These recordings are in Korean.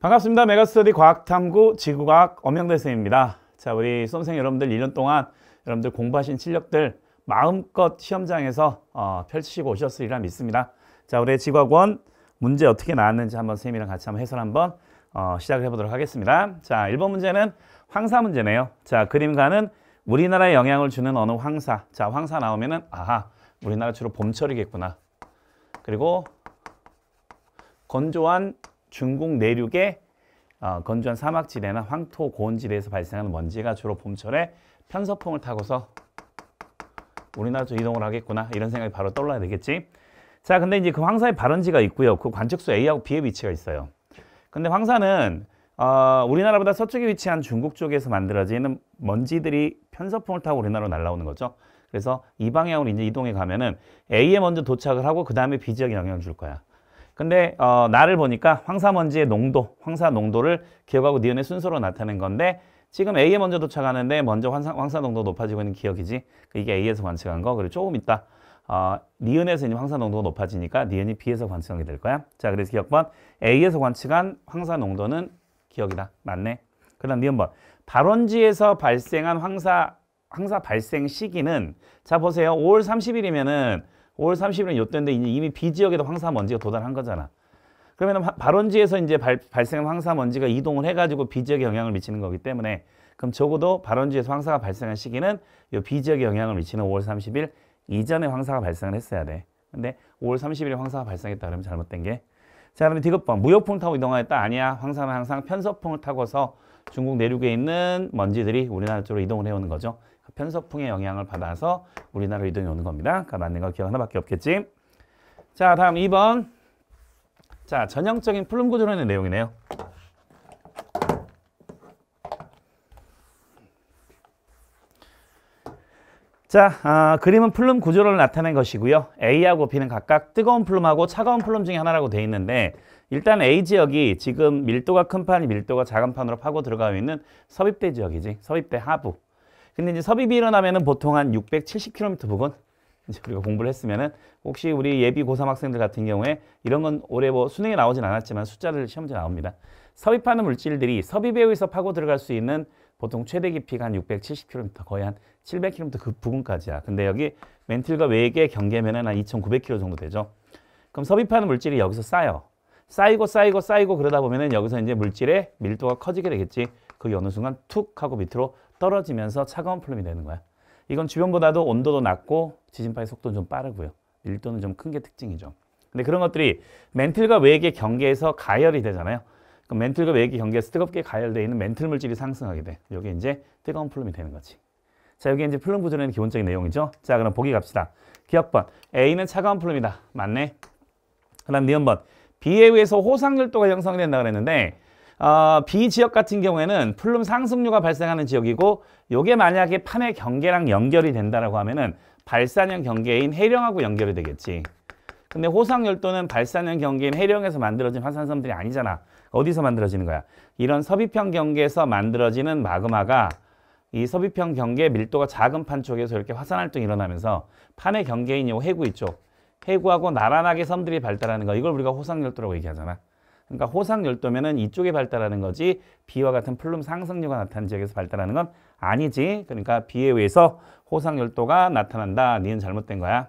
반갑습니다. 메가스터디 과학탐구 지구과학 엄영대 선생입니다. 자, 우리 수험생 여러분들 1년 동안 여러분들 공부하신 실력들 마음껏 시험장에서 어, 펼치시고 오셨으리라 믿습니다. 자, 우리 지구학원 문제 어떻게 나왔는지 한번 선생님이랑 같이 한번 해설 한번 어, 시작해 을 보도록 하겠습니다. 자, 1번 문제는 황사 문제네요. 자, 그림가는 우리나라에 영향을 주는 어느 황사. 자, 황사 나오면은 아하, 우리나라 주로 봄철이겠구나. 그리고 건조한 중국 내륙의 어, 건조한 사막지대나 황토 고온지대에서 발생하는 먼지가 주로 봄철에 편서풍을 타고서 우리나라로 이동을 하겠구나 이런 생각이 바로 떠올라야 되겠지 자 근데 이제 그 황사의 발원지가 있고요 그 관측수 A하고 B의 위치가 있어요 근데 황사는 어, 우리나라보다 서쪽에 위치한 중국 쪽에서 만들어지는 먼지들이 편서풍을 타고 우리나라로 날아오는 거죠 그래서 이 방향으로 이제 이동해 가면은 A에 먼저 도착을 하고 그 다음에 B 지역에 영향을 줄 거야 근데 어, 나를 보니까 황사먼지의 농도, 황사 농도를 기억하고 니은의 순서로 나타낸 건데 지금 A에 먼저 도착하는데 먼저 황사, 황사 농도 높아지고 있는 기억이지 그 이게 A에서 관측한 거 그리고 조금 있다 어, 니은에서 이 황사 농도가 높아지니까 니은이 B에서 관측하게 될 거야 자 그래서 기억 번 A에서 관측한 황사 농도는 기억이다 맞네 그 다음 니은 번 발원지에서 발생한 황사 황사 발생 시기는 자 보세요 5월 30일이면은 5월 30일은 요때인데 이미 비지역에도 황사먼지가 도달한 거잖아. 그러면 발원지에서 이제 발, 생한 황사먼지가 이동을 해가지고 비지역에 영향을 미치는 거기 때문에 그럼 적어도 발원지에서 황사가 발생한 시기는 이 비지역에 영향을 미치는 5월 30일 이전에 황사가 발생을 했어야 돼. 근데 5월 30일에 황사가 발생했다 그러면 잘못된 게. 자, 그러면 디귿번 무역풍 타고 이동하였다? 아니야. 황사는 항상 편서풍을 타고서 중국 내륙에 있는 먼지들이 우리나라 쪽으로 이동을 해오는 거죠. 편서풍의 영향을 받아서 우리나라로 이동이 오는 겁니다. 그러니까 맞는 거 기억 하나밖에 없겠지? 자, 다음 2번. 자, 전형적인 플름 구조론의 내용이네요. 자, 아, 그림은 플름 구조를 나타낸 것이고요. A하고 B는 각각 뜨거운 플름하고 차가운 플름 중에 하나라고 돼 있는데 일단 A 지역이 지금 밀도가 큰 판이 밀도가 작은 판으로 파고 들어가 있는 섭입대 지역이지. 섭입대 하부. 근데 이제 섭입이 일어나면은 보통 한 670km 부근 이제 우리가 공부를 했으면은 혹시 우리 예비 고3 학생들 같은 경우에 이런 건 올해 뭐 수능에 나오진 않았지만 숫자를 시험에 나옵니다. 섭입하는 물질들이 섭입에 의해서 파고 들어갈 수 있는 보통 최대 깊이가 한 670km, 거의 한 700km 그 부분까지야. 근데 여기 멘틀과 외계 경계면은 한 2,900km 정도 되죠. 그럼 섭입하는 물질이 여기서 쌓여. 쌓이고 쌓이고 쌓이고 그러다 보면은 여기서 이제 물질의 밀도가 커지게 되겠지. 그 어느 순간 툭 하고 밑으로 떨어지면서 차가운 플럼이 되는 거야. 이건 주변보다도 온도도 낮고 지진파의 속도는 좀 빠르고요. 밀도는 좀 큰 게 특징이죠. 근데 그런 것들이 멘틀과 외계 경계에서 가열이 되잖아요. 그럼 멘틀과 외계 경계에서 뜨겁게 가열되어 있는 멘틀 물질이 상승하게 돼. 이게 이제 뜨거운 플럼이 되는 거지. 자, 여기 이제 플럼 구조라는 기본적인 내용이죠. 자, 그럼 보기 갑시다. 기억번 A는 차가운 플럼이다. 맞네. 그다음 니은번 B에 의해서 호상 열도가 형성된다 고 그랬는데 어, B 지역 같은 경우에는 플룸 상승류가 발생하는 지역이고 요게 만약에 판의 경계랑 연결이 된다라고 하면은 발산형 경계인 해령하고 연결이 되겠지. 근데 호상열도는 발산형 경계인 해령에서 만들어진 화산섬들이 아니잖아. 어디서 만들어지는 거야? 이런 서비평 경계에서 만들어지는 마그마가 이 서비평 경계 밀도가 작은 판 쪽에서 이렇게 화산 활동이 일어나면서 판의 경계인 이 해구 있죠. 해구하고 나란하게 섬들이 발달하는 거 이걸 우리가 호상열도라고 얘기하잖아. 그러니까 호상 열도면은 이쪽에 발달하는 거지 비와 같은 플룸 상승류가 나타난 지역에서 발달하는 건 아니지. 그러니까 비에 의해서 호상 열도가 나타난다. 니는 잘못된 거야.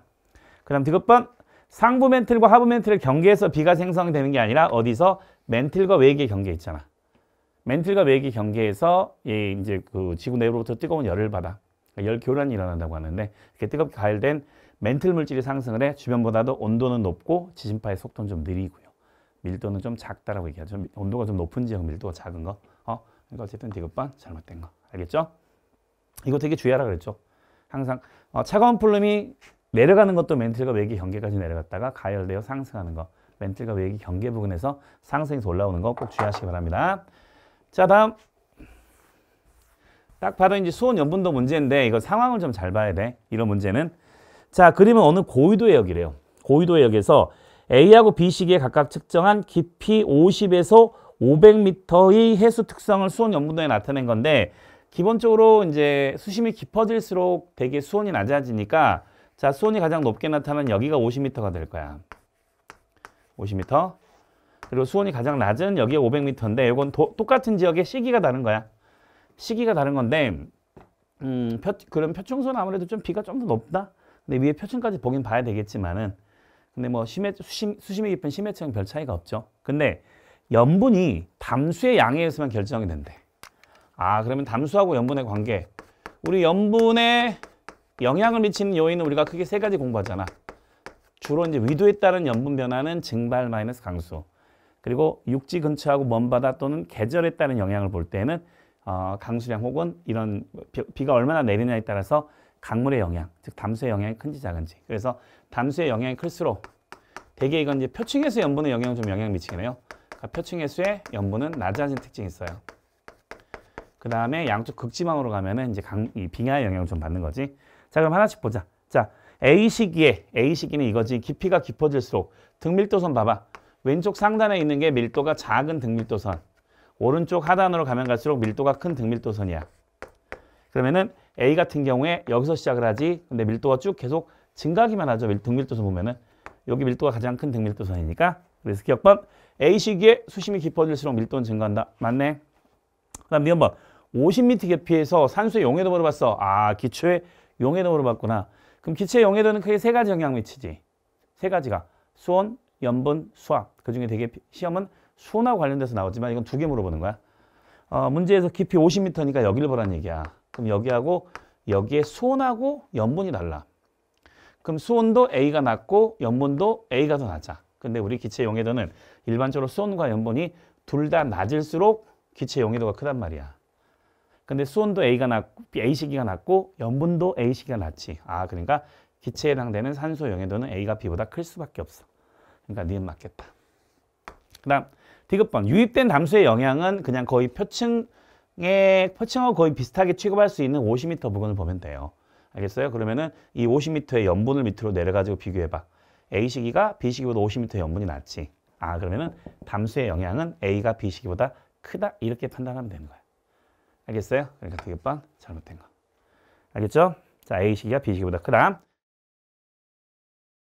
그 다음 디귿번 상부 멘틀과 하부 멘틀을경계해서비가 생성되는 게 아니라 어디서 멘틀과 외계 경계 있잖아. 멘틀과 외계 경계에서 예, 이제 그 지구 내부로부터 뜨거운 열을 받아. 그러니까 열 교란이 일어난다고 하는데 이렇게 뜨겁게 가열된 멘틀 물질이 상승을 해 주변보다도 온도는 높고 지진파의 속도는 좀 느리고요. 밀도는 좀 작다라고 얘기하죠. 온도가 좀 높은 지역 밀도가 작은 거. 어? 그러니까 어쨌든 디귿반 잘못된 거. 알겠죠? 이거 되게 주의하라 그랬죠. 항상 어, 차가운 플름이 내려가는 것도 멘틀과 외기 경계까지 내려갔다가 가열되어 상승하는 거. 멘틀과 외기 경계 부근에서 상승해서 올라오는 거 꼭 주의하시기 바랍니다. 자 다음 딱 봐도 이제 수온 염분도 문제인데 이거 상황을 좀 잘 봐야 돼. 이런 문제는 자 그림은 어느 고위도 의역이래요 고위도 의역에서 A하고 B 시기에 각각 측정한 깊이 50에서 500m의 해수 특성을 수온 연분도에 나타낸 건데 기본적으로 이제 수심이 깊어질수록 대개 수온이 낮아지니까 자 수온이 가장 높게 나타난 여기가 50m가 될 거야. 50m 그리고 수온이 가장 낮은 여기가 500m인데 이건 도, 똑같은 지역의 시기가 다른 거야. 시기가 다른 건데 음, 표, 그럼 표층수는 아무래도 좀 비가 좀 더 높다. 근데 위에 표층까지 보긴 봐야 되겠지만은 근데 뭐 심해, 수심, 수심이 깊은 심해체형 별 차이가 없죠. 근데 염분이 담수의 양에 의해서만 결정이 된대. 아 그러면 담수하고 염분의 관계. 우리 염분에 영향을 미치는 요인은 우리가 크게 세 가지 공부하잖아. 주로 이제 위도에 따른 염분 변화는 증발 마이너스 강수. 그리고 육지 근처하고 먼 바다 또는 계절에 따른 영향을 볼 때는 어, 강수량 혹은 이런 비, 비가 얼마나 내리냐에 따라서 강물의 영향, 즉 담수의 영향이 큰지 작은지. 그래서 담수의 영향이 클수록 대개 이건 이제 표층해수 염분의 영향 을좀 영향 미치겠네요 그러니까 표층해수의 염분은 낮아진 특징이 있어요. 그 다음에 양쪽 극지방으로 가면은 이제 강, 이 빙하의 영향을 좀 받는 거지. 자, 그럼 하나씩 보자. 자, A 시기에, A 시기는 이거지. 깊이가 깊어질수록 등밀도선 봐봐. 왼쪽 상단에 있는 게 밀도가 작은 등밀도선. 오른쪽 하단으로 가면 갈수록 밀도가 큰 등밀도선이야. 그러면은 A 같은 경우에 여기서 시작을 하지 근데 밀도가 쭉 계속 증가하기만 하죠. 등밀도선 보면은 여기 밀도가 가장 큰 등밀도선이니까 그래서 기억번 A 시기에 수심이 깊어질수록 밀도는 증가한다. 맞네. 그 다음 니번 50m 깊이에서 산수의 용해도 물어봤어. 아 기초의 용해도 물어봤구나. 그럼 기체의 용해도는 크게 세 가지 영향 미치지. 세 가지가 수온, 염분, 수압. 그중에 되게 시험은 수온하고 관련돼서 나오지만 이건 두 개 물어보는 거야. 어, 문제에서 깊이 50m니까 여기를 보란 얘기야. 그럼 여기하고 여기에 수온하고 염분이 달라. 그럼 수온도 A가 낮고 염분도 A가 더 낮아. 근데 우리 기체 용해도는 일반적으로 수온과 염분이 둘 다 낮을수록 기체 용해도가 크단 말이야. 근데 수온도 A가 낮고 A시기가 낮고 염분도 A시기가 낮지. 아 그러니까 기체에 해당되는 산소 용해도는 A가 B보다 클 수밖에 없어. 그러니까 니은 맞겠다. 그 다음 D급번 유입된 담수의 영향은 그냥 거의 표층 예, 포칭하고 거의 비슷하게 취급할 수 있는 50m 부근을 보면 돼요. 알겠어요? 그러면은 이 50m의 연분을 밑으로 내려가지고 비교해봐. A 시기가 B 시기보다 50m의 연분이 낮지. 아, 그러면은 담수의 영향은 A가 B 시기보다 크다. 이렇게 판단하면 되는 거야. 알겠어요? 그러니까 되게 빵 잘못된 거. 알겠죠? 자, A 시기가 B 시기보다 크다.